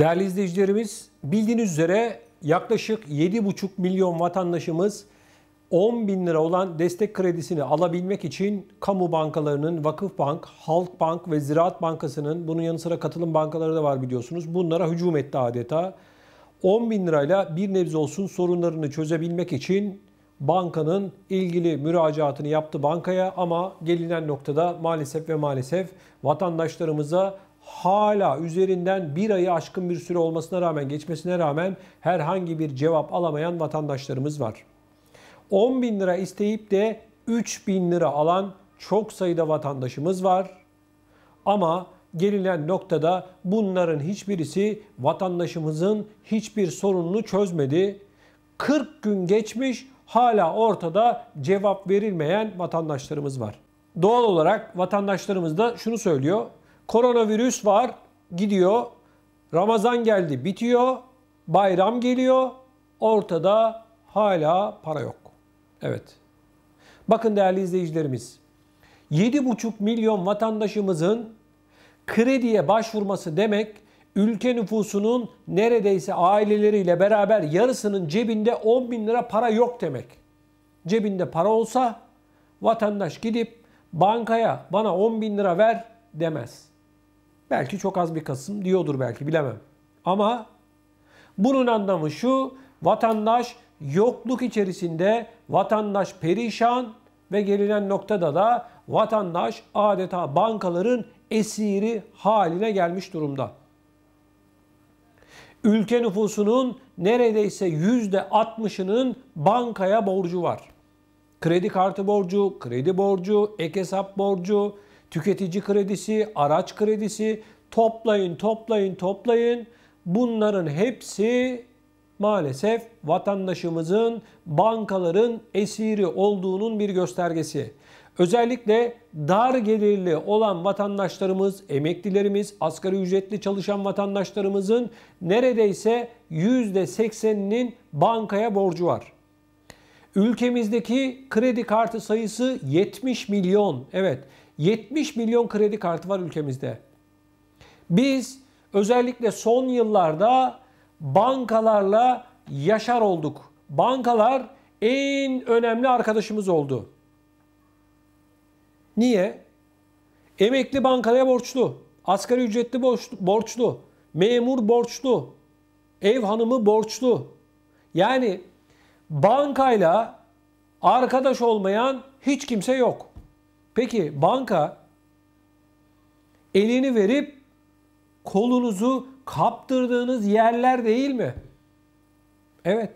Değerli izleyicilerimiz, bildiğiniz üzere yaklaşık 7,5 milyon vatandaşımız 10 bin lira olan destek kredisini alabilmek için kamu bankalarının, Vakıf Bank, Halk Bank ve Ziraat Bankası'nın bunun yanı sıra katılım bankaları da var biliyorsunuz. Bunlara hücum etti adeta. 10 bin lirayla bir nebze olsun sorunlarını çözebilmek için bankanın ilgili müracaatını yaptı bankaya ama gelinen noktada maalesef ve maalesef vatandaşlarımıza hala üzerinden bir ayı aşkın bir süre olmasına rağmen, geçmesine rağmen herhangi bir cevap alamayan vatandaşlarımız var. 10 bin lira isteyip de 3 bin lira alan çok sayıda vatandaşımız var. Ama gelinen noktada bunların hiçbirisi vatandaşımızın hiçbir sorununu çözmedi. 40 gün geçmiş hala ortada cevap verilmeyen vatandaşlarımız var. Doğal olarak vatandaşlarımız da şunu söylüyor. Koronavirüs var, gidiyor. Ramazan geldi, bitiyor. Bayram geliyor. Ortada hala para yok. Evet. Bakın değerli izleyicilerimiz. 7,5 milyon vatandaşımızın krediye başvurması demek ülke nüfusunun neredeyse aileleriyle beraber yarısının cebinde 10 bin lira para yok demek. Cebinde para olsa vatandaş gidip bankaya bana 10 bin lira ver demez. Belki çok az bir Kasım diyordur belki bilemem. Ama bunun anlamı şu vatandaş yokluk içerisinde vatandaş perişan ve gelinen noktada da vatandaş adeta bankaların esiri haline gelmiş durumda. Ülke nüfusunun neredeyse yüzde %60'ının bankaya borcu var. Kredi kartı borcu, kredi borcu, ek hesap borcu, tüketici kredisi, araç kredisi toplayın, toplayın, toplayın. Bunların hepsi maalesef vatandaşımızın bankaların esiri olduğunun bir göstergesi. Özellikle dar gelirli olan vatandaşlarımız, emeklilerimiz, asgari ücretli çalışan vatandaşlarımızın neredeyse %80'inin bankaya borcu var. Ülkemizdeki kredi kartı sayısı 70 milyon. Evet, 70 milyon kredi kartı var ülkemizde. Biz özellikle son yıllarda bankalarla yaşar olduk. Bankalar en önemli arkadaşımız oldu. Niye? Emekli bankaya borçlu, asgari ücretli borçlu, memur borçlu, ev hanımı borçlu. Yani bankayla arkadaş olmayan hiç kimse yok. Peki banka elini verip kolunuzu kaptırdığınız yerler değil mi? Evet.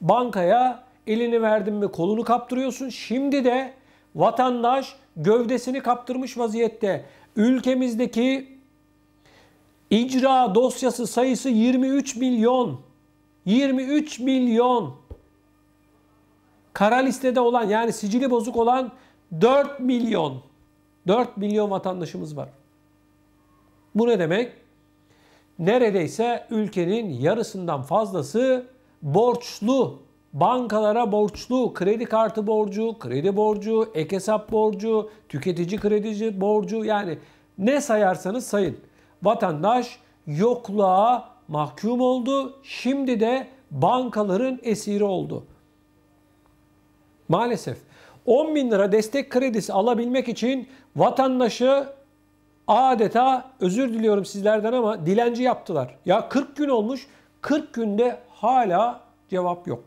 Bankaya elini verdin mi kolunu kaptırıyorsun. Şimdi de vatandaş gövdesini kaptırmış vaziyette. Ülkemizdeki icra dosyası sayısı 23 milyon. 23 milyon. Kara listede olan yani sicili bozuk olan 4 milyon 4 milyon vatandaşımız var. Bu ne demek? Neredeyse ülkenin yarısından fazlası borçlu. Bankalara borçlu, kredi kartı borcu, kredi borcu, ek hesap borcu, tüketici kredici borcu yani ne sayarsanız sayın. Vatandaş yokluğa mahkum oldu. Şimdi de bankaların esiri oldu. Maalesef 10 bin lira destek kredisi alabilmek için vatandaşı adeta özür diliyorum sizlerden ama dilenci yaptılar. Ya 40 gün olmuş 40 günde hala cevap yok.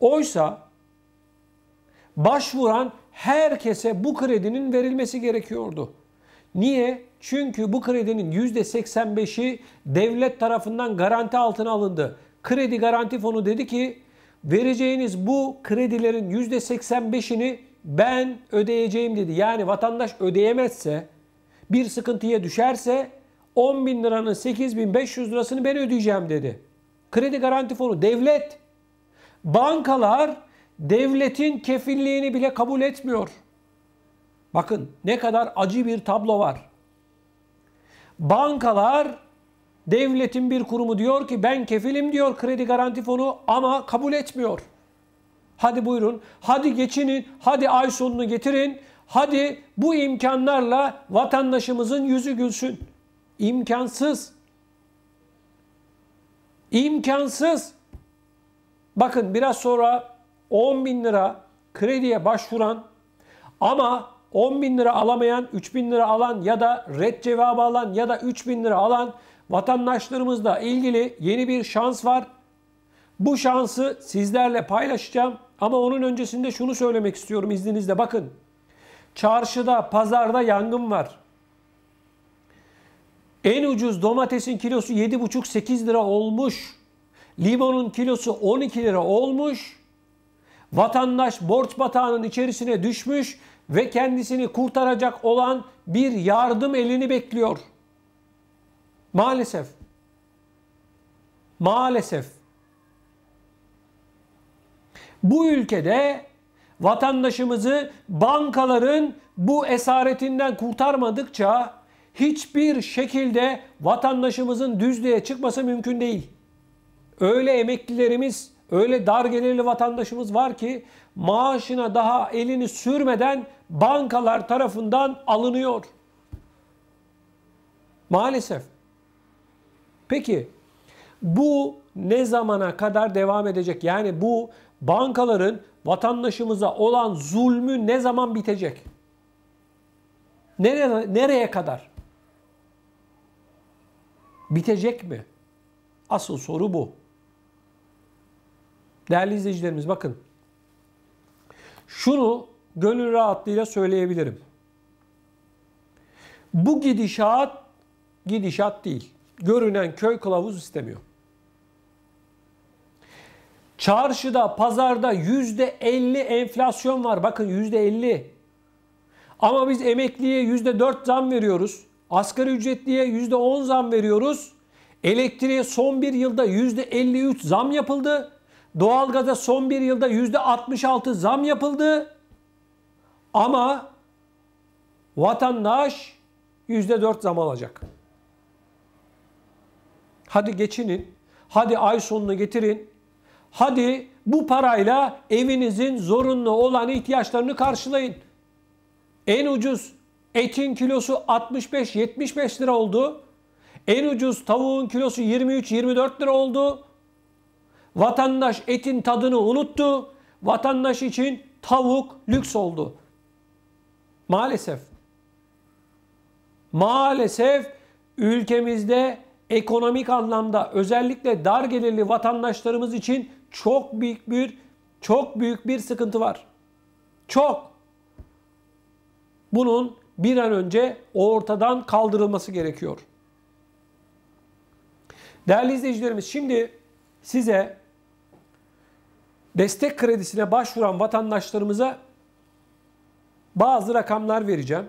Oysa başvuran herkese bu kredinin verilmesi gerekiyordu. Niye? Çünkü bu kredinin %85'i devlet tarafından garanti altına alındı. Kredi Garanti Fonu dedi ki vereceğiniz bu kredilerin %85'ini ben ödeyeceğim dedi. Yani vatandaş ödeyemezse, bir sıkıntıya düşerse 10 bin liranın 8 bin 500 lirasını ben ödeyeceğim dedi. Kredi garanti fonu devlet. Bankalar devletin kefilliğini bile kabul etmiyor. Bakın ne kadar acı bir tablo var. Bankalar Devletin bir kurumu diyor ki ben kefilim diyor kredi garanti fonu ama kabul etmiyor. Hadi buyurun, hadi geçinin, hadi ay sonunu getirin. Hadi bu imkanlarla vatandaşımızın yüzü gülsün. İmkansız. İmkansız. Bakın biraz sonra 10 bin lira krediye başvuran ama 10 bin lira alamayan, 3 bin lira alan ya da red cevabı alan ya da 3 bin lira alan vatandaşlarımızla ilgili yeni bir şans var. Bu şansı sizlerle paylaşacağım ama onun öncesinde şunu söylemek istiyorum izninizle. Bakın çarşıda, pazarda yangın var. En ucuz domatesin kilosu 7,5-8 lira olmuş. Limonun kilosu 12 lira olmuş. Vatandaş borç batağının içerisine düşmüş ve kendisini kurtaracak olan bir yardım elini bekliyor.'' Maalesef. Maalesef. Bu ülkede vatandaşımızı bankaların bu esaretinden kurtarmadıkça hiçbir şekilde vatandaşımızın düzlüğe çıkması mümkün değil. Öyle emeklilerimiz, öyle dar gelirli vatandaşımız var ki maaşına daha elini sürmeden bankalar tarafından alınıyor. Maalesef. Peki bu ne zamana kadar devam edecek? Yani bu bankaların vatandaşımıza olan zulmü ne zaman bitecek? Nereye, nereye kadar? Bitecek mi? Asıl soru bu. Değerli izleyicilerimiz bakın. Şunu gönül rahatlığıyla söyleyebilirim. Bu gidişat gidişat değil görünen köy kılavuz istemiyor. Çarşıda, pazarda yüzde %50 enflasyon var. Bakın yüzde %50. Ama biz emekliye yüzde %4 zam veriyoruz. Asgari ücretliye yüzde %10 zam veriyoruz. Elektriğe son bir yılda yüzde %53 zam yapıldı. Doğalgaza son bir yılda yüzde %66 zam yapıldı. Ama vatandaş yüzde %4 zam alacak. Hadi geçinin. Hadi ay sonunu getirin. Hadi bu parayla evinizin zorunlu olan ihtiyaçlarını karşılayın. En ucuz etin kilosu 65-75 lira oldu. En ucuz tavuğun kilosu 23-24 lira oldu. Vatandaş etin tadını unuttu. Vatandaş için tavuk lüks oldu. Maalesef. Maalesef ülkemizde ekonomik anlamda özellikle dar gelirli vatandaşlarımız için çok büyük bir çok büyük bir sıkıntı var. Çok. Bunun bir an önce ortadan kaldırılması gerekiyor. Değerli izleyicilerimiz şimdi size destek kredisine başvuran vatandaşlarımıza bazı rakamlar vereceğim.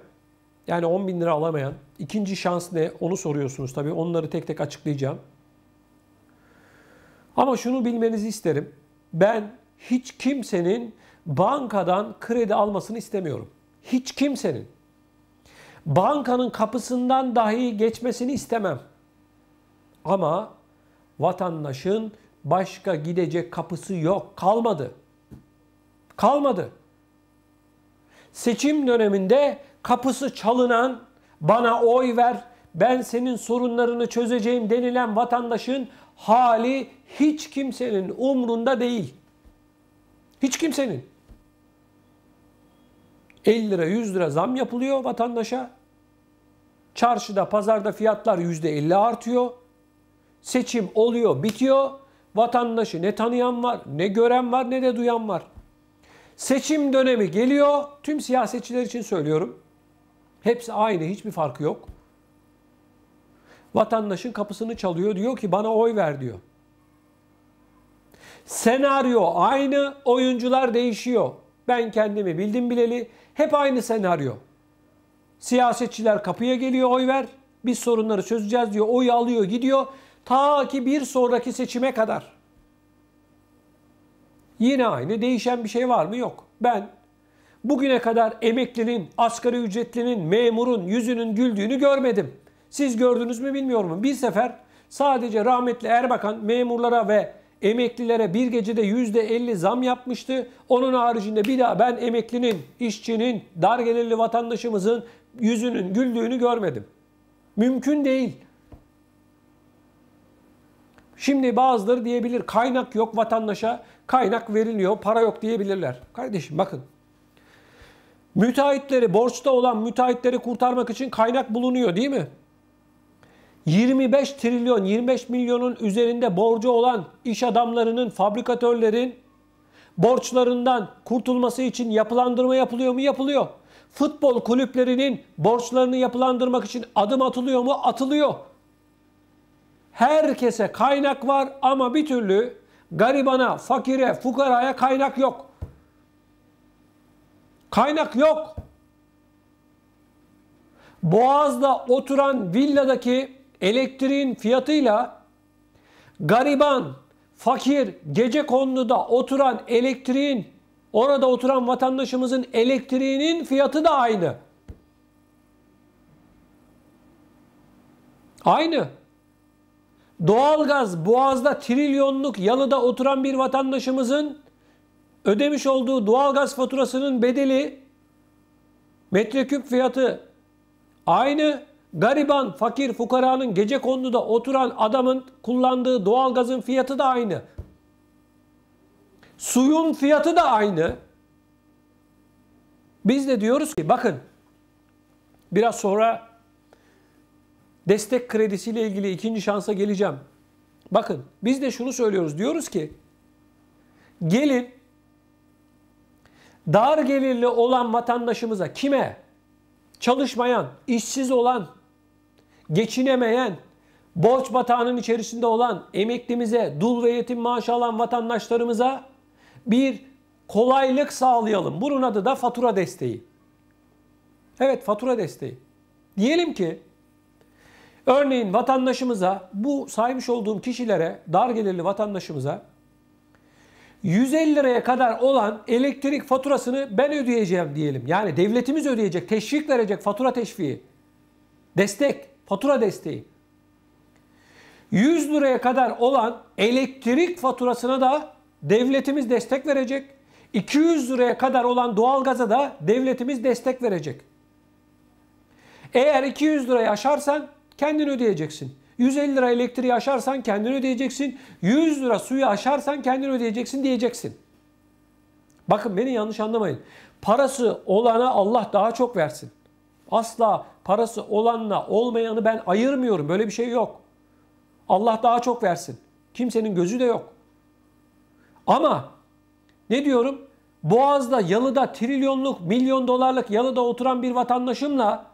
Yani 10 bin lira alamayan, İkinci şans ne? Onu soruyorsunuz tabii. Onları tek tek açıklayacağım. Ama şunu bilmenizi isterim. Ben hiç kimsenin bankadan kredi almasını istemiyorum. Hiç kimsenin. Bankanın kapısından dahi geçmesini istemem. Ama vatandaşın başka gidecek kapısı yok. Kalmadı. Kalmadı. Seçim döneminde kapısı çalınan bana oy ver, ben senin sorunlarını çözeceğim denilen vatandaşın hali hiç kimsenin umrunda değil. Hiç kimsenin. 50 lira 100 lira zam yapılıyor vatandaşa. Çarşıda, pazarda fiyatlar %50 artıyor. Seçim oluyor, bitiyor. Vatandaşı ne tanıyan var, ne gören var, ne de duyan var. Seçim dönemi geliyor. Tüm siyasetçiler için söylüyorum. Hepsi aynı, hiçbir farkı yok. Vatandaşın kapısını çalıyor, diyor ki bana oy ver diyor. Senaryo aynı, oyuncular değişiyor. Ben kendimi bildim bileli hep aynı senaryo. Siyasetçiler kapıya geliyor oy ver. Biz sorunları çözeceğiz diyor. Oy alıyor gidiyor. Ta ki bir sonraki seçime kadar. Yine aynı değişen bir şey var mı? Yok. Ben bugüne kadar emeklinin, asgari ücretlinin, memurun yüzünün güldüğünü görmedim. Siz gördünüz mü bilmiyorum. Bir sefer sadece rahmetli Erbakan memurlara ve emeklilere bir gecede %50 zam yapmıştı. Onun haricinde bir daha ben emeklinin, işçinin, dar gelirli vatandaşımızın yüzünün güldüğünü görmedim. Mümkün değil. Şimdi bazıları diyebilir kaynak yok vatandaşa, kaynak veriliyor, para yok diyebilirler. Kardeşim bakın Müteahhitleri, borçta olan müteahhitleri kurtarmak için kaynak bulunuyor değil mi? 25 trilyon, 25 milyonun üzerinde borcu olan iş adamlarının, fabrikatörlerin borçlarından kurtulması için yapılandırma yapılıyor mu? Yapılıyor. Futbol kulüplerinin borçlarını yapılandırmak için adım atılıyor mu? Atılıyor. Herkese kaynak var ama bir türlü garibana, fakire, fukaraya kaynak yok. Kaynak yok. Boğaz'da oturan villadaki elektriğin fiyatıyla gariban, fakir, gece konuda oturan elektriğin, orada oturan vatandaşımızın elektriğinin fiyatı da aynı. Aynı. Doğalgaz Boğaz'da trilyonluk yalıda oturan bir vatandaşımızın ödemiş olduğu doğalgaz faturasının bedeli metreküp fiyatı aynı gariban, fakir, fukaranın gece konuda oturan adamın kullandığı doğalgazın fiyatı da aynı. Suyun fiyatı da aynı. Biz de diyoruz ki bakın biraz sonra destek kredisiyle ilgili ikinci şansa geleceğim. Bakın biz de şunu söylüyoruz. Diyoruz ki gelin dar gelirli olan vatandaşımıza kime? Çalışmayan, işsiz olan, geçinemeyen, borç batağının içerisinde olan emeklimize, dul ve yetim maaşı alan vatandaşlarımıza bir kolaylık sağlayalım. Bunun adı da fatura desteği. Evet fatura desteği. Diyelim ki örneğin vatandaşımıza bu saymış olduğum kişilere dar gelirli vatandaşımıza 150 liraya kadar olan elektrik faturasını ben ödeyeceğim diyelim. Yani devletimiz ödeyecek, teşvik verecek fatura teşviği. Destek, fatura desteği. 100 liraya kadar olan elektrik faturasına da devletimiz destek verecek. 200 liraya kadar olan doğalgaza da devletimiz destek verecek. Eğer 200 lirayı aşarsan kendin ödeyeceksin. 150 lira elektriği aşarsan kendini ödeyeceksin. 100 lira suyu aşarsan kendini ödeyeceksin diyeceksin. Bakın beni yanlış anlamayın. Parası olana Allah daha çok versin. Asla parası olanla olmayanı ben ayırmıyorum. Böyle bir şey yok. Allah daha çok versin. Kimsenin gözü de yok. Ama ne diyorum? Boğaz'da, Yalı'da trilyonluk, milyon dolarlık Yalı'da oturan bir vatandaşımla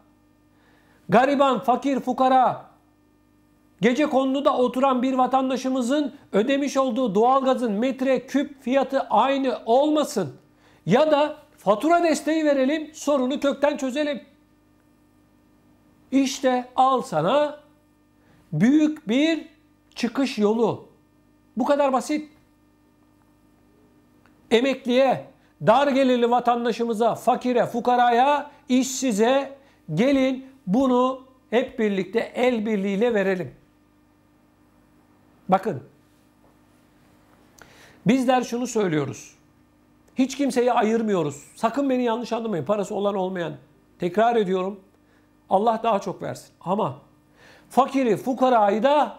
gariban, fakir, fukara, Gece konuda oturan bir vatandaşımızın ödemiş olduğu doğalgazın metre küp fiyatı aynı olmasın. Ya da fatura desteği verelim sorunu kökten çözelim. İşte al sana büyük bir çıkış yolu. Bu kadar basit. Emekliye, dar gelirli vatandaşımıza, fakire, fukaraya, işsize gelin bunu hep birlikte el birliğiyle verelim. Bakın. Bizler şunu söylüyoruz. Hiç kimseyi ayırmıyoruz. Sakın beni yanlış anlamayın. Parası olan olmayan. Tekrar ediyorum. Allah daha çok versin. Ama fakiri, fukarayı da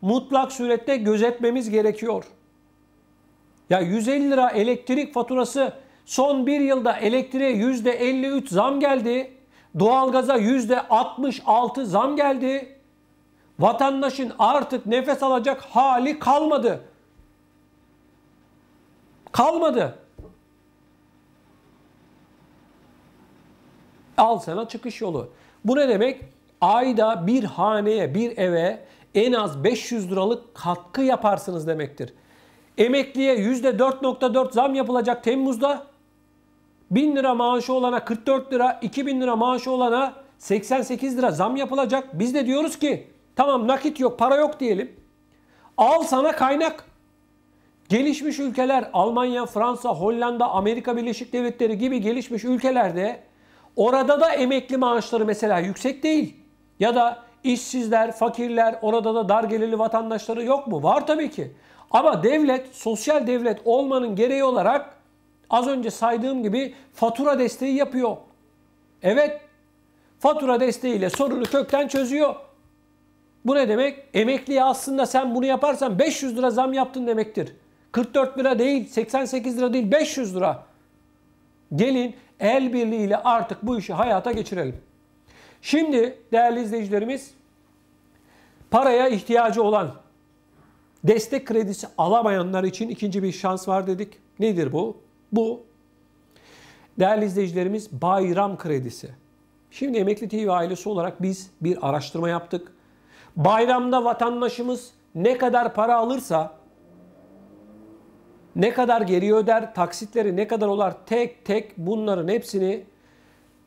mutlak surette gözetmemiz gerekiyor. Ya 150 lira elektrik faturası son bir yılda elektriğe %53 zam geldi. Doğalgaza %66 zam geldi. Vatandaşın artık nefes alacak hali kalmadı. Kalmadı. Al sana çıkış yolu. Bu ne demek? Ayda bir haneye, bir eve en az 500 liralık katkı yaparsınız demektir. Emekliye %4.4 zam yapılacak Temmuz'da. 1000 lira maaşı olana 44 lira, 2000 lira maaşı olana 88 lira zam yapılacak. Biz de diyoruz ki Tamam nakit yok, para yok diyelim. Al sana kaynak. Gelişmiş ülkeler Almanya, Fransa, Hollanda, Amerika Birleşik Devletleri gibi gelişmiş ülkelerde orada da emekli maaşları mesela yüksek değil. Ya da işsizler, fakirler, orada da dar gelirli vatandaşları yok mu? Var tabii ki. Ama devlet, sosyal devlet olmanın gereği olarak az önce saydığım gibi fatura desteği yapıyor. Evet, fatura desteğiyle sorunu kökten çözüyor. Bu ne demek? Emekliye aslında sen bunu yaparsan 500 lira zam yaptın demektir. 44 lira değil, 88 lira değil, 500 lira. Gelin el birliğiyle artık bu işi hayata geçirelim. Şimdi değerli izleyicilerimiz paraya ihtiyacı olan destek kredisi alamayanlar için ikinci bir şans var dedik. Nedir bu? Bu değerli izleyicilerimiz bayram kredisi. Şimdi Emekli TV ailesi olarak biz bir araştırma yaptık. Bayramda vatandaşımız ne kadar para alırsa ne kadar geri öder, taksitleri ne kadar olar tek tek bunların hepsini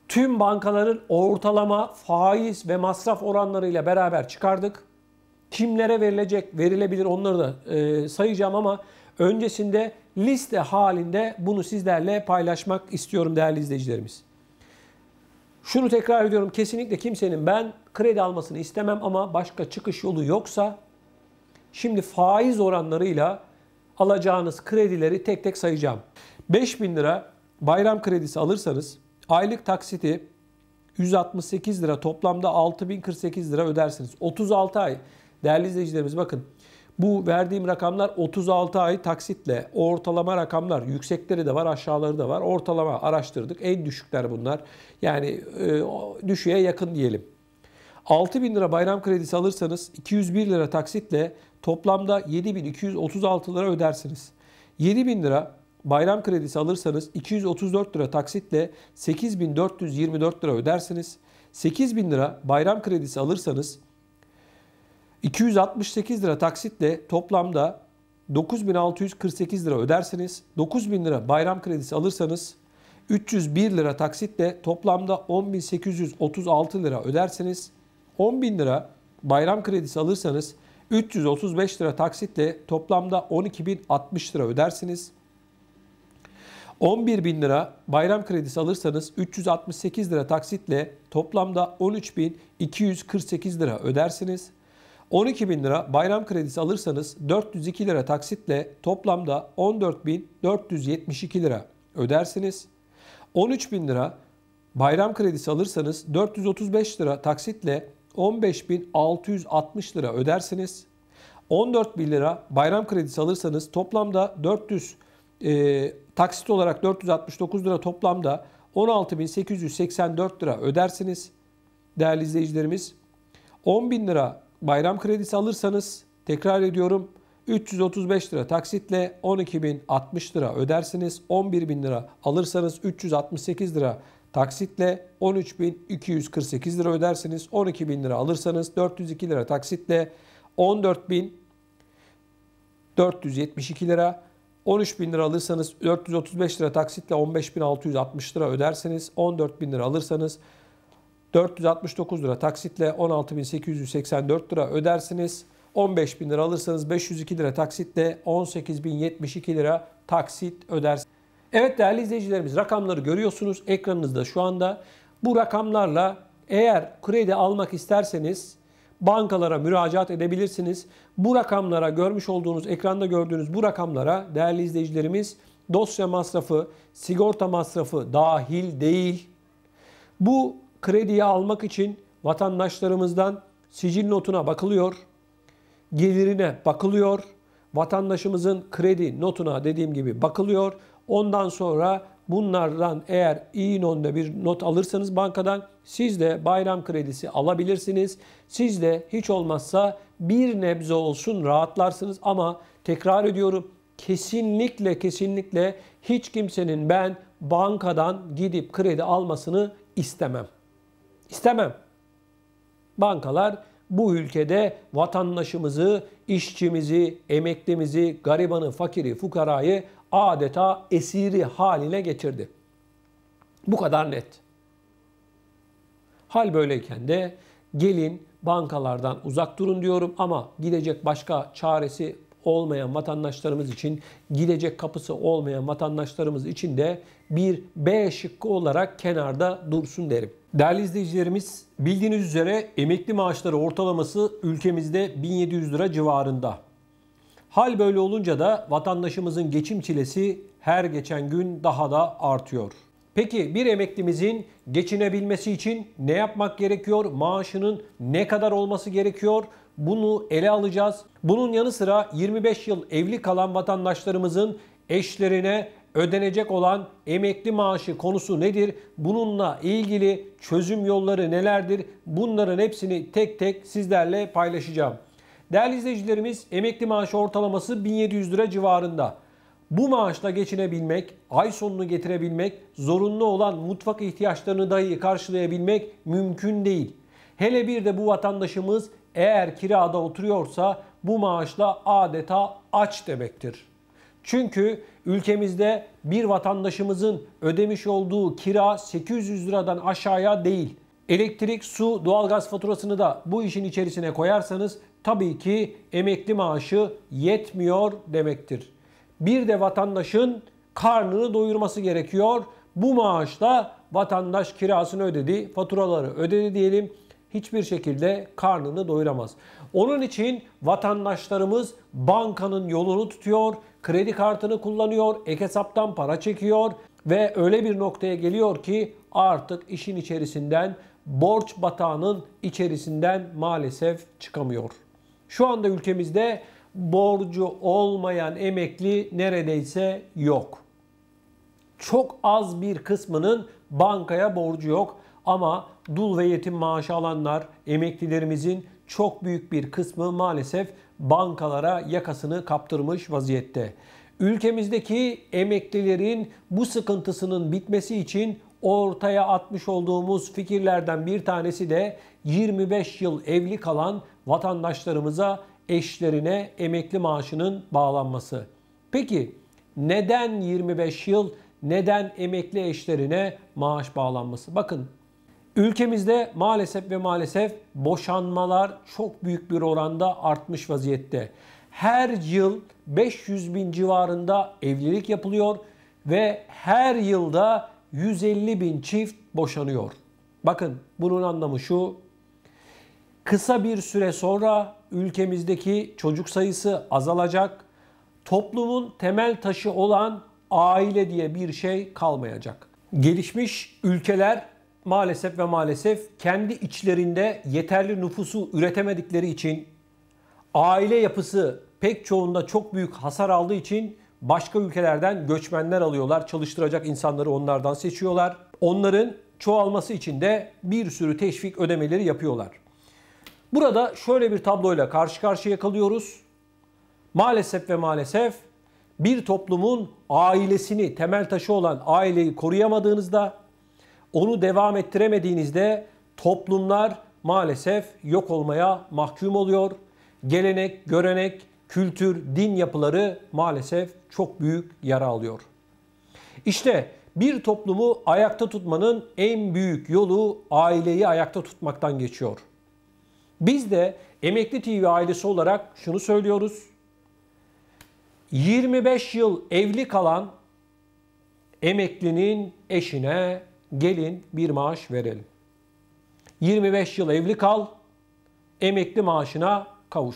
tüm bankaların ortalama faiz ve masraf oranlarıyla beraber çıkardık. Kimlere verilecek, verilebilir onları da e, sayacağım ama öncesinde liste halinde bunu sizlerle paylaşmak istiyorum değerli izleyicilerimiz. Şunu tekrar ediyorum kesinlikle kimsenin ben kredi almasını istemem ama başka çıkış yolu yoksa şimdi faiz oranlarıyla alacağınız kredileri tek tek sayacağım. 5000 lira bayram kredisi alırsanız aylık taksiti 168 lira toplamda 6048 lira ödersiniz. 36 ay değerli izleyicilerimiz bakın bu verdiğim rakamlar 36 ay taksitle ortalama rakamlar. Yüksekleri de var, aşağıları da var. Ortalama araştırdık. En düşükler bunlar. Yani e, düşüğe yakın diyelim. 6 bin lira bayram kredisi alırsanız 201 lira taksitle toplamda 7236 lira ödersiniz. 7 bin lira bayram kredisi alırsanız 234 lira taksitle 8424 lira ödersiniz. 8 bin lira bayram kredisi alırsanız 268 lira taksitle toplamda 9648 lira öderseniz, 9000 lira bayram kredisi alırsanız, 301 lira taksitle toplamda 10836 lira öderseniz, 10000 lira bayram kredisi alırsanız 335 lira taksitle toplamda 12060 lira ödersiniz. 11 bin lira bayram kredisi alırsanız 368 lira taksitle toplamda 13.248 lira ödersiniz. 12 bin lira bayram kredisi alırsanız 402 lira taksitle toplamda 14.472 lira ödersiniz. 13 bin lira bayram kredisi alırsanız 435 lira taksitle 15.660 lira ödersiniz. 14 bin lira bayram kredisi alırsanız toplamda 400 e, taksit olarak 469 lira toplamda 16.884 lira ödersiniz. Değerli izleyicilerimiz 10 bin lira bayram kredisi alırsanız tekrar ediyorum 335 lira taksitle 12.060 lira ödersiniz. 11.000 lira alırsanız 368 lira taksitle 13.248 lira ödersiniz. 12.000 lira alırsanız 402 lira taksitle 14.472 lira 13.000 lira alırsanız 435 lira taksitle 15.660 lira ödersiniz. 14.000 lira alırsanız 469 lira taksitle 16.884 lira ödersiniz. 15 bin lira alırsanız 502 lira taksitle 18.072 lira taksit ödersiniz. Evet değerli izleyicilerimiz rakamları görüyorsunuz ekranınızda şu anda. Bu rakamlarla eğer kredi almak isterseniz bankalara müracaat edebilirsiniz. Bu rakamlara görmüş olduğunuz, ekranda gördüğünüz bu rakamlara değerli izleyicilerimiz dosya masrafı, sigorta masrafı dahil değil. Bu krediyi almak için vatandaşlarımızdan sicil notuna bakılıyor, gelirine bakılıyor, vatandaşımızın kredi notuna dediğim gibi bakılıyor. Ondan sonra bunlardan eğer iyi yönde bir not alırsanız bankadan siz de bayram kredisi alabilirsiniz. Siz de hiç olmazsa bir nebze olsun rahatlarsınız ama tekrar ediyorum kesinlikle kesinlikle hiç kimsenin ben bankadan gidip kredi almasını istemem istemem. Bankalar bu ülkede vatandaşımızı, işçimizi, emeklimizi, garibanı, fakiri, fukarayı adeta esiri haline getirdi. Bu kadar net. Hal böyleyken de gelin bankalardan uzak durun diyorum ama gidecek başka çaresi olmayan vatandaşlarımız için, gidecek kapısı olmayan vatandaşlarımız için de bir B şıkkı olarak kenarda dursun derim. Değerli izleyicilerimiz, bildiğiniz üzere emekli maaşları ortalaması ülkemizde 1700 lira civarında. Hal böyle olunca da vatandaşımızın geçim çilesi her geçen gün daha da artıyor. Peki bir emeklimizin geçinebilmesi için ne yapmak gerekiyor? Maaşının ne kadar olması gerekiyor? Bunu ele alacağız. Bunun yanı sıra 25 yıl evli kalan vatandaşlarımızın eşlerine ödenecek olan emekli maaşı konusu nedir? Bununla ilgili çözüm yolları nelerdir? Bunların hepsini tek tek sizlerle paylaşacağım. Değerli izleyicilerimiz emekli maaşı ortalaması 1700 lira civarında. Bu maaşla geçinebilmek, ay sonunu getirebilmek, zorunlu olan mutfak ihtiyaçlarını dahi karşılayabilmek mümkün değil. Hele bir de bu vatandaşımız eğer kirada oturuyorsa bu maaşla adeta aç demektir. Çünkü ülkemizde bir vatandaşımızın ödemiş olduğu kira 800 liradan aşağıya değil. Elektrik, su, doğalgaz faturasını da bu işin içerisine koyarsanız tabii ki emekli maaşı yetmiyor demektir. Bir de vatandaşın karnını doyurması gerekiyor. Bu maaşla vatandaş kirasını ödedi, faturaları ödedi diyelim. Hiçbir şekilde karnını doyuramaz. Onun için vatandaşlarımız bankanın yolunu tutuyor kredi kartını kullanıyor, ek hesaptan para çekiyor ve öyle bir noktaya geliyor ki artık işin içerisinden borç batağının içerisinden maalesef çıkamıyor. Şu anda ülkemizde borcu olmayan emekli neredeyse yok. Çok az bir kısmının bankaya borcu yok ama dul ve yetim maaşı alanlar emeklilerimizin çok büyük bir kısmı maalesef bankalara yakasını kaptırmış vaziyette. Ülkemizdeki emeklilerin bu sıkıntısının bitmesi için ortaya atmış olduğumuz fikirlerden bir tanesi de 25 yıl evli kalan vatandaşlarımıza eşlerine emekli maaşının bağlanması. Peki neden 25 yıl neden emekli eşlerine maaş bağlanması? Bakın Ülkemizde maalesef ve maalesef boşanmalar çok büyük bir oranda artmış vaziyette. Her yıl 500 bin civarında evlilik yapılıyor ve her yılda 150 bin çift boşanıyor. Bakın bunun anlamı şu. Kısa bir süre sonra ülkemizdeki çocuk sayısı azalacak. Toplumun temel taşı olan aile diye bir şey kalmayacak. Gelişmiş ülkeler maalesef ve maalesef kendi içlerinde yeterli nüfusu üretemedikleri için aile yapısı pek çoğunda çok büyük hasar aldığı için başka ülkelerden göçmenler alıyorlar. Çalıştıracak insanları onlardan seçiyorlar. Onların çoğalması için de bir sürü teşvik ödemeleri yapıyorlar. Burada şöyle bir tabloyla karşı karşıya kalıyoruz. Maalesef ve maalesef bir toplumun ailesini, temel taşı olan aileyi koruyamadığınızda onu devam ettiremediğinizde toplumlar maalesef yok olmaya mahkum oluyor. Gelenek, görenek, kültür, din yapıları maalesef çok büyük yara alıyor. İşte bir toplumu ayakta tutmanın en büyük yolu aileyi ayakta tutmaktan geçiyor. Biz de Emekli TV ailesi olarak şunu söylüyoruz. 25 yıl evli kalan emeklinin eşine gelin bir maaş verelim. 25 yıl evli kal, emekli maaşına kavuş.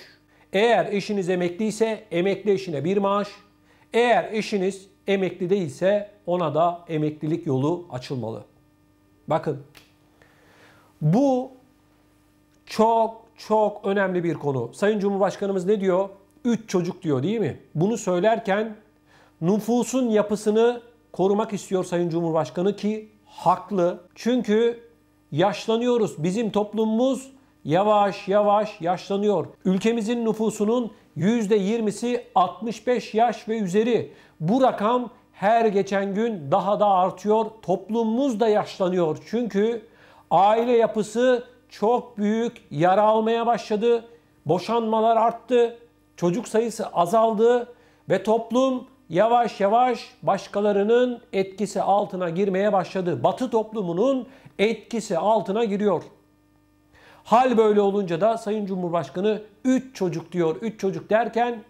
Eğer eşiniz emekli ise emekli eşine bir maaş, eğer eşiniz emekli değilse ona da emeklilik yolu açılmalı. Bakın bu çok çok önemli bir konu. Sayın Cumhurbaşkanımız ne diyor? Üç çocuk diyor değil mi? Bunu söylerken nüfusun yapısını korumak istiyor Sayın Cumhurbaşkanı ki Haklı. Çünkü yaşlanıyoruz. Bizim toplumumuz yavaş yavaş yaşlanıyor. Ülkemizin nüfusunun %20'si 65 yaş ve üzeri. Bu rakam her geçen gün daha da artıyor. Toplumumuz da yaşlanıyor. Çünkü aile yapısı çok büyük yara almaya başladı. Boşanmalar arttı. Çocuk sayısı azaldı ve toplum yavaş yavaş başkalarının etkisi altına girmeye başladı. Batı toplumunun etkisi altına giriyor. Hal böyle olunca da Sayın Cumhurbaşkanı 3 çocuk diyor. 3 çocuk derken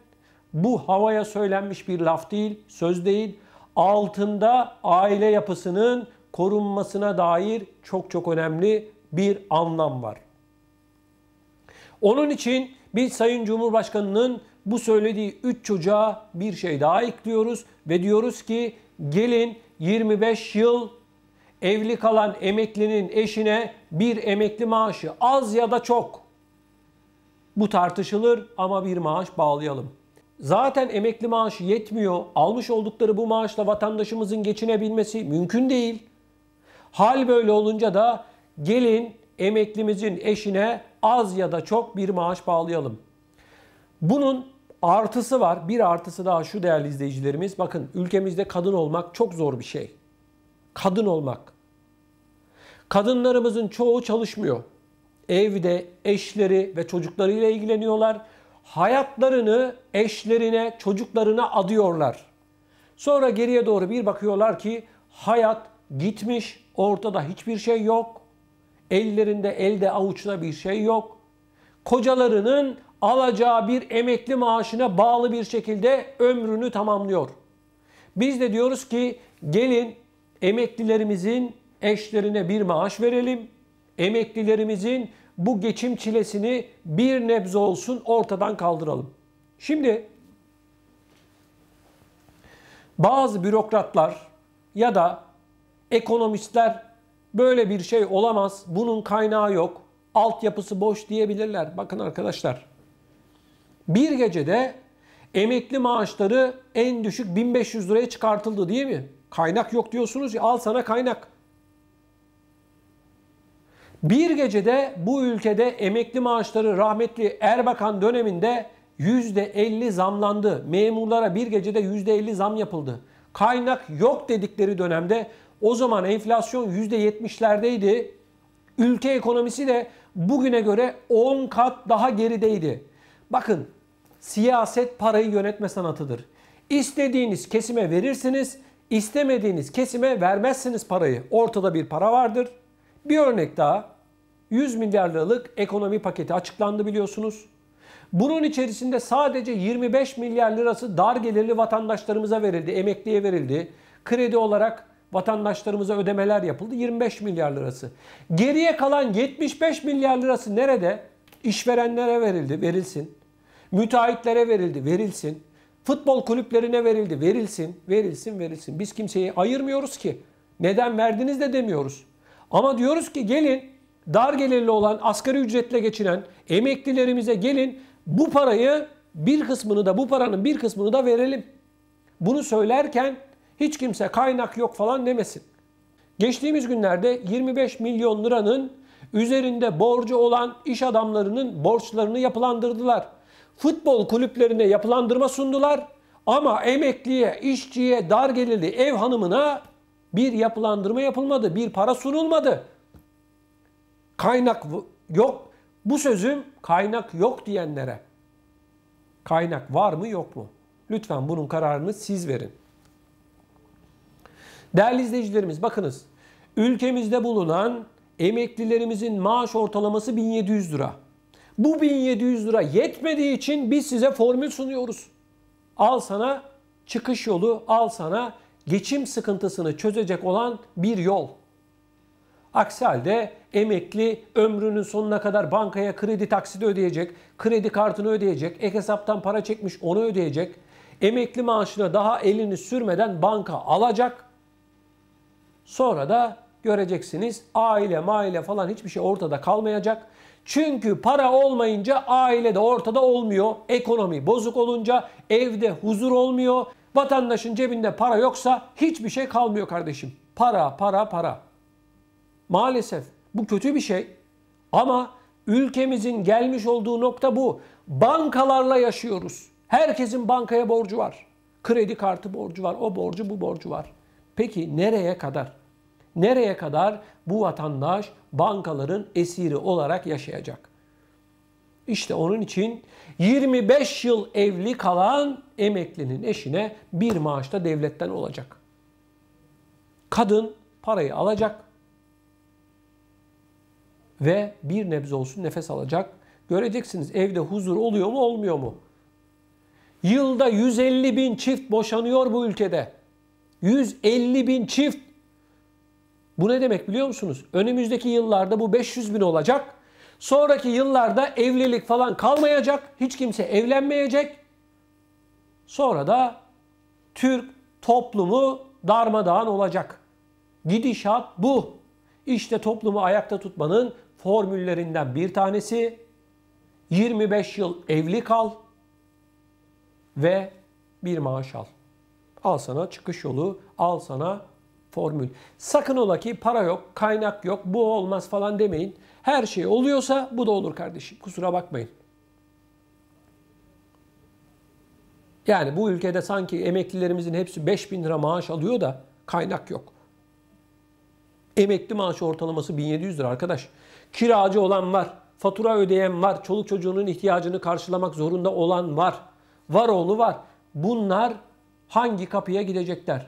bu havaya söylenmiş bir laf değil, söz değil. Altında aile yapısının korunmasına dair çok çok önemli bir anlam var. Onun için biz Sayın Cumhurbaşkanı'nın bu söylediği 3 çocuğa bir şey daha ekliyoruz ve diyoruz ki gelin 25 yıl evli kalan emeklinin eşine bir emekli maaşı az ya da çok. Bu tartışılır ama bir maaş bağlayalım. Zaten emekli maaşı yetmiyor. Almış oldukları bu maaşla vatandaşımızın geçinebilmesi mümkün değil. Hal böyle olunca da gelin emeklimizin eşine az ya da çok bir maaş bağlayalım. Bunun Artısı var. Bir artısı daha şu değerli izleyicilerimiz. Bakın ülkemizde kadın olmak çok zor bir şey. Kadın olmak. Kadınlarımızın çoğu çalışmıyor. Evde eşleri ve çocuklarıyla ilgileniyorlar. Hayatlarını eşlerine, çocuklarına adıyorlar. Sonra geriye doğru bir bakıyorlar ki hayat gitmiş, ortada hiçbir şey yok. Ellerinde, elde avuçta bir şey yok. Kocalarının alacağı bir emekli maaşına bağlı bir şekilde ömrünü tamamlıyor. Biz de diyoruz ki gelin emeklilerimizin eşlerine bir maaş verelim. Emeklilerimizin bu geçim çilesini bir nebze olsun ortadan kaldıralım. Şimdi bazı bürokratlar ya da ekonomistler böyle bir şey olamaz, bunun kaynağı yok, altyapısı boş diyebilirler. Bakın arkadaşlar bir gecede emekli maaşları en düşük 1500 liraya çıkartıldı değil mi? Kaynak yok diyorsunuz ya al sana kaynak. Bir gecede bu ülkede emekli maaşları rahmetli Erbakan döneminde %50 zamlandı. Memurlara bir gecede %50 zam yapıldı. Kaynak yok dedikleri dönemde o zaman enflasyon %70'lerdeydi. Ülke ekonomisi de bugüne göre 10 kat daha gerideydi. Bakın siyaset parayı yönetme sanatıdır. İstediğiniz kesime verirsiniz, istemediğiniz kesime vermezsiniz parayı. Ortada bir para vardır. Bir örnek daha 100 milyar liralık ekonomi paketi açıklandı biliyorsunuz. Bunun içerisinde sadece 25 milyar lirası dar gelirli vatandaşlarımıza verildi, emekliye verildi. Kredi olarak vatandaşlarımıza ödemeler yapıldı 25 milyar lirası. Geriye kalan 75 milyar lirası nerede? İşverenlere verildi, verilsin. Müteahhitlere verildi, verilsin. Futbol kulüplerine verildi, verilsin, verilsin, verilsin. Biz kimseyi ayırmıyoruz ki. Neden verdiniz de demiyoruz. Ama diyoruz ki gelin dar gelirli olan, asgari ücretle geçinen emeklilerimize gelin bu parayı bir kısmını da bu paranın bir kısmını da verelim. Bunu söylerken hiç kimse kaynak yok falan demesin. Geçtiğimiz günlerde 25 milyon liranın üzerinde borcu olan iş adamlarının borçlarını yapılandırdılar futbol kulüplerine yapılandırma sundular ama emekliye, işçiye, dar gelirli ev hanımına bir yapılandırma yapılmadı, bir para sunulmadı. Kaynak yok. Bu sözüm kaynak yok diyenlere. Kaynak var mı yok mu? Lütfen bunun kararını siz verin. Değerli izleyicilerimiz bakınız. Ülkemizde bulunan emeklilerimizin maaş ortalaması 1700 lira. Bu 1700 lira yetmediği için biz size formül sunuyoruz. Al sana çıkış yolu, al sana geçim sıkıntısını çözecek olan bir yol. Aksi halde emekli ömrünün sonuna kadar bankaya kredi taksidi ödeyecek, kredi kartını ödeyecek, ek hesaptan para çekmiş onu ödeyecek. Emekli maaşına daha elini sürmeden banka alacak. Sonra da göreceksiniz aile maile falan hiçbir şey ortada kalmayacak. Çünkü para olmayınca ailede ortada olmuyor. Ekonomi bozuk olunca evde huzur olmuyor. Vatandaşın cebinde para yoksa hiçbir şey kalmıyor kardeşim. Para, para, para. Maalesef bu kötü bir şey. Ama ülkemizin gelmiş olduğu nokta bu. Bankalarla yaşıyoruz. Herkesin bankaya borcu var. Kredi kartı borcu var, o borcu bu borcu var. Peki nereye kadar? Nereye kadar bu vatandaş bankaların esiri olarak yaşayacak? İşte onun için 25 yıl evli kalan emeklinin eşine bir maaşta devletten olacak. Kadın parayı alacak ve bir nebze olsun nefes alacak. Göreceksiniz evde huzur oluyor mu olmuyor mu? Yılda 150 bin çift boşanıyor bu ülkede. 150 bin çift bu ne demek biliyor musunuz? Önümüzdeki yıllarda bu 500 bin olacak. Sonraki yıllarda evlilik falan kalmayacak. Hiç kimse evlenmeyecek. Sonra da Türk toplumu darmadağın olacak. Gidişat bu. İşte toplumu ayakta tutmanın formüllerinden bir tanesi 25 yıl evli kal ve bir maaş al. Al sana çıkış yolu, al sana formül. Sakın ola ki para yok, kaynak yok, bu olmaz falan demeyin. Her şey oluyorsa bu da olur kardeşim. Kusura bakmayın. Yani bu ülkede sanki emeklilerimizin hepsi 5 bin lira maaş alıyor da kaynak yok. Emekli maaşı ortalaması 1700 lira arkadaş. Kiracı olan var, fatura ödeyen var, çoluk çocuğunun ihtiyacını karşılamak zorunda olan var. Var oğlu var. Bunlar hangi kapıya gidecekler?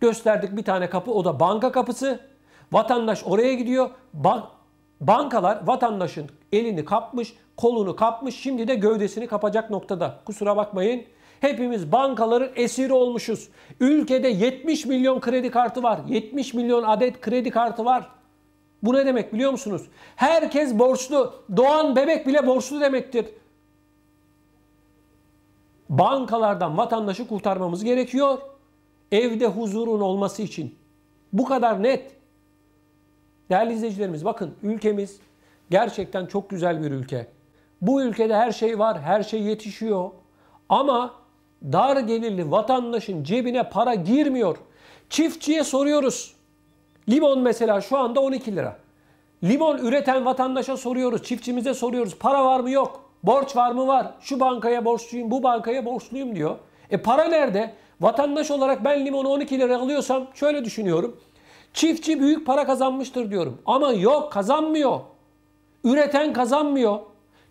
Gösterdik bir tane kapı o da banka kapısı. Vatandaş oraya gidiyor. bankalar vatandaşın elini kapmış, kolunu kapmış. Şimdi de gövdesini kapacak noktada. Kusura bakmayın. Hepimiz bankaların esiri olmuşuz. Ülkede 70 milyon kredi kartı var. 70 milyon adet kredi kartı var. Bu ne demek biliyor musunuz? Herkes borçlu. Doğan bebek bile borçlu demektir. Bankalardan vatandaşı kurtarmamız gerekiyor. Evde huzurun olması için. Bu kadar net. Değerli izleyicilerimiz bakın ülkemiz gerçekten çok güzel bir ülke. Bu ülkede her şey var, her şey yetişiyor. Ama dar gelirli vatandaşın cebine para girmiyor. Çiftçiye soruyoruz. Limon mesela şu anda 12 lira. Limon üreten vatandaşa soruyoruz, çiftçimize soruyoruz. Para var mı yok? Borç var mı var? Şu bankaya borçluyum, bu bankaya borçluyum diyor. E para nerede? Vatandaş olarak ben limonu 12 lira alıyorsam şöyle düşünüyorum. Çiftçi büyük para kazanmıştır diyorum. Ama yok kazanmıyor. Üreten kazanmıyor.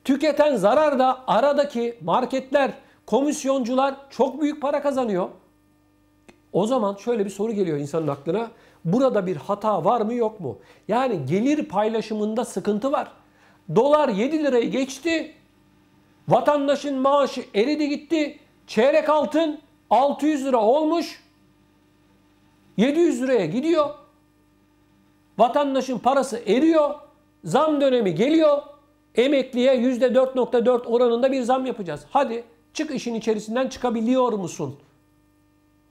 Tüketen zararda aradaki marketler, komisyoncular çok büyük para kazanıyor. O zaman şöyle bir soru geliyor insanın aklına. Burada bir hata var mı yok mu? Yani gelir paylaşımında sıkıntı var. Dolar 7 lirayı geçti. Vatandaşın maaşı eridi gitti. Çeyrek altın 600 lira olmuş. 700 liraya gidiyor. Vatandaşın parası eriyor. Zam dönemi geliyor. Emekliye %4.4 oranında bir zam yapacağız. Hadi çık işin içerisinden çıkabiliyor musun?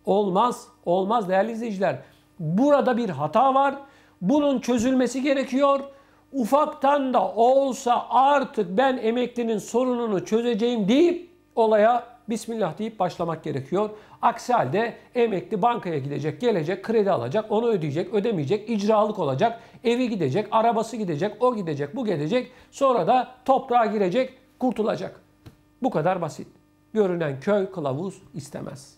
Olmaz. Olmaz değerli izleyiciler. Burada bir hata var. Bunun çözülmesi gerekiyor. Ufaktan da olsa artık ben emeklinin sorununu çözeceğim deyip olaya Bismillah deyip başlamak gerekiyor. Aksi halde emekli bankaya gidecek, gelecek, kredi alacak, onu ödeyecek, ödemeyecek, icralık olacak, evi gidecek, arabası gidecek, o gidecek, bu gidecek. Sonra da toprağa girecek, kurtulacak. Bu kadar basit. Görünen köy kılavuz istemez.